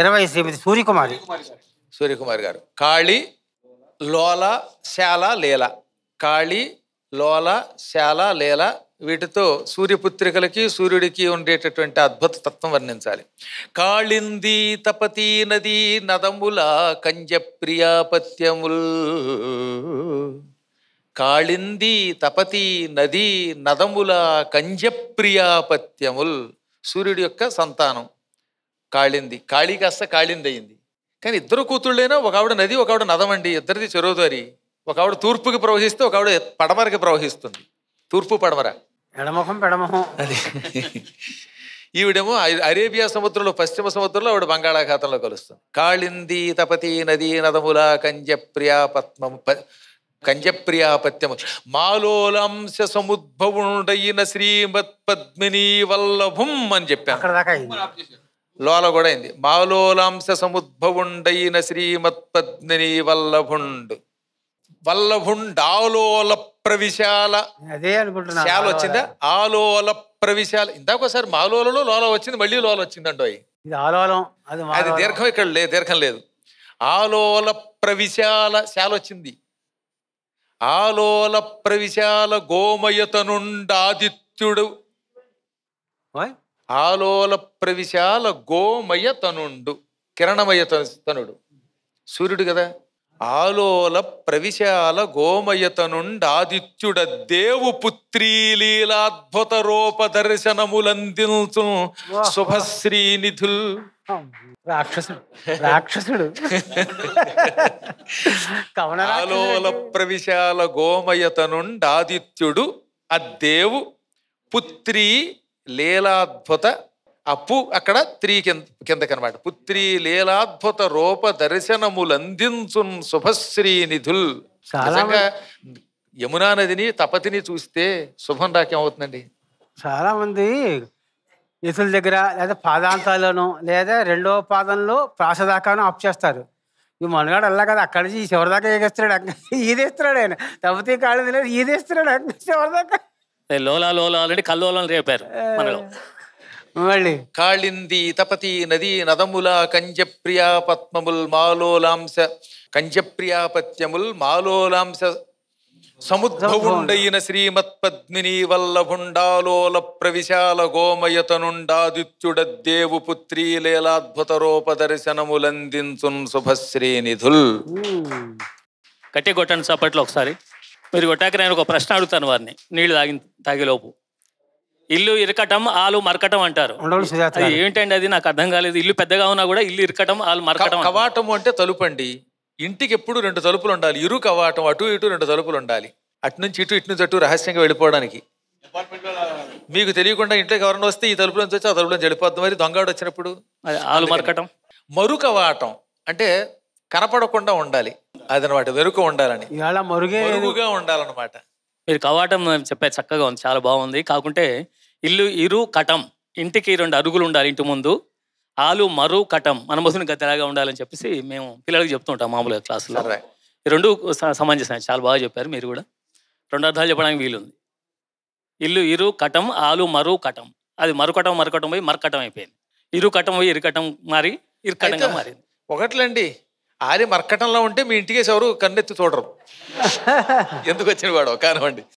ఇరవై ఎనిమిది సూర్యకుమారి సూర్యకుమారి గారు కాళి లోల శాల లీల కాళి లోల శాల లీల వీటితో సూర్యపుత్రికలకి సూర్యుడికి ఉండేటటువంటి అద్భుత తత్వం వర్ణించాలి కాళింది తపతి నది నదముల కంజ ప్రియాపత్యముల్ కాళింది తపతి నది నదముల కంజప్రియాపత్యముల్ సూర్యుడి యొక్క సంతానం కాళింది కాళీ కాస్త కాళింది అయింది కానీ ఇద్దరు కూతుళ్ళైనా ఒక ఆవిడ నది ఒక ఆవిడ నదమండి ఇద్దరిది చెరువుదారి ఒక ఆవిడ తూర్పుకి ప్రవహిస్తే ఒక ఆవిడ పడమరకి ప్రవహిస్తుంది తూర్పు పడమర ఎడమొహం పెడమొహం అది ఈవిడేమో అరేబియా సముద్రంలో పశ్చిమ సముద్రంలో ఆవిడ బంగాళాఖాతంలో కలుస్తుంది కాళింది తపతి నదీ నదముల కంజప్రియా పద్మము కంజప్రియాపత్యము మాలోలంశ సముద్భవుడైన శ్రీమత్ పద్మిని వల్లభుం అని చెప్పాను లోల కూడా అయింది బాలోలాంశ సముద్భవుండైన శ్రీమత్పద్మిని వల్లభుండు వల్లభుండాలోల ప్రవిశాల అదే అనుకుంటున్నా శాల వచ్చిందా ఆలోల ప్రవిశాల ఇందాకోసారి మాలోలలో లోల వచ్చింది మళ్ళీ లోల వచ్చిందండి అవి ఆలోలం అది అది దీర్ఘం ఇక్కడ లేదు దీర్ఘం లేదు ఆలోల ప్రవిశాల శాల వచ్చింది ఆలోల ప్రవిశాల గోమయత నుండాదిత్యుడు ఆలోల ప్రవిశాల గోమయ తనుండు కిరణమయ తనుడు సూర్యుడు కదా ఆలోల ప్రవిశాల గోమయ తనుండు ఆదిత్యుడ దేవు పుత్రీలీలాద్భుత రూప దర్శనములందించు శుభశ్రీనిధుల్ రాక్షసుడు రాక్షసుడు ఆలోల ప్రవిశాల గోమయతనుండాదిత్యుడు అద్దేవు పుత్రి లీలాద్భుత అప్పు అక్కడ త్రీ కింద కిందకనమాట పుత్రి లీలాద్భుత రూప దర్శనములందించున్ శుభశ్రీ నిధుల్ యమునా నదిని తపతిని చూస్తే శుభం రాకేమవుతుందండి చాలా మంది ఇతుల దగ్గర లేదా పాదాంతాల్లోనూ లేదా రెండవ పాదంలో ప్రాసదాకాను అప్ చేస్తారు ఈ మనగాడు అలా కదా అక్కడి నుంచి చివరిదాకా ఏగేస్తున్నాడు ఈదేస్తున్నాడు ఆయన తపతి కాళ్ళు తెలియదు ఈదేస్తున్నాడు చివరిదాకా లోలా లోలా ఆల్రెడీ కల్లోలం రేపారు మనలో మళ్ళీ కాళింది తపతి నది నదముల కంజప్రియా పద్మముల్ మాలోలాంశ పత్యముల్ మాలోలాంశ సముద్రవుండైన శ్రీమత్ పద్మిని వల్లభుండాలోల ప్రవిశాల దేవు పుత్రీ లీలాద్భుత రూపదర్శనములందించున్ శుభశ్రీనిధుల్ కట్టి కొట్టండి సపట్లో ఒకసారి మీరు కొట్టాక నేను ఒక ప్రశ్న అడుగుతాను వారిని నీళ్లు తాగి తాగేలోపు ఇల్లు ఇరకటం ఆలు మరకటం అంటారు ఏంటండి అది నాకు అర్థం కాలేదు ఇల్లు పెద్దగా ఉన్నా కూడా ఇల్లు ఇరకటం ఆలు మరకటం కవాటం అంటే తలుపండి ఇంటికి ఎప్పుడు రెండు తలుపులు ఉండాలి ఇరు కవాటం అటు ఇటు రెండు తలుపులు ఉండాలి అటు నుంచి ఇటు ఇటు నుంచి అటు రహస్యంగా వెళ్ళిపోవడానికి మీకు తెలియకుండా ఇంట్లోకి ఎవరైనా వస్తే ఈ తలుపులో నుంచి వచ్చి ఆ తలుపులో నుంచి మరి దొంగడు వచ్చినప్పుడు ఆలు మరకటం మరుకవాటం అంటే కనపడకుండా ఉండాలి అదనమాట వెనుక ఉండాలని ఇలా ఉండాలన్నమాట మీరు కవాటం చెప్పే చక్కగా ఉంది చాలా బాగుంది కాకుంటే ఇల్లు ఇరు కటం ఇంటికి రెండు అరుగులు ఉండాలి ఇంటి ముందు ఆలు మరు కటం మన ముసుని గతిలాగా ఉండాలని చెప్పేసి మేము పిల్లలకి చెప్తుంటాం మామూలుగా క్లాసులో ఈ రెండు సమంజసం చాలా బాగా చెప్పారు మీరు కూడా రెండు అర్థాలు చెప్పడానికి వీలుంది ఇల్లు ఇరు కటం ఆలు మరు కటం అది మరుకటం మరుకటం పోయి మరకటం అయిపోయింది ఇరు కటం పోయి ఇరుకటం మారి ఇరుకటంగా మారింది ఒకట్లండి ఆరి మర్కటంలో ఉంటే మీ ఇంటికేసి ఎవరు కన్నెత్తి చూడరు ఎందుకు వచ్చిన వాడు కానివ్వండి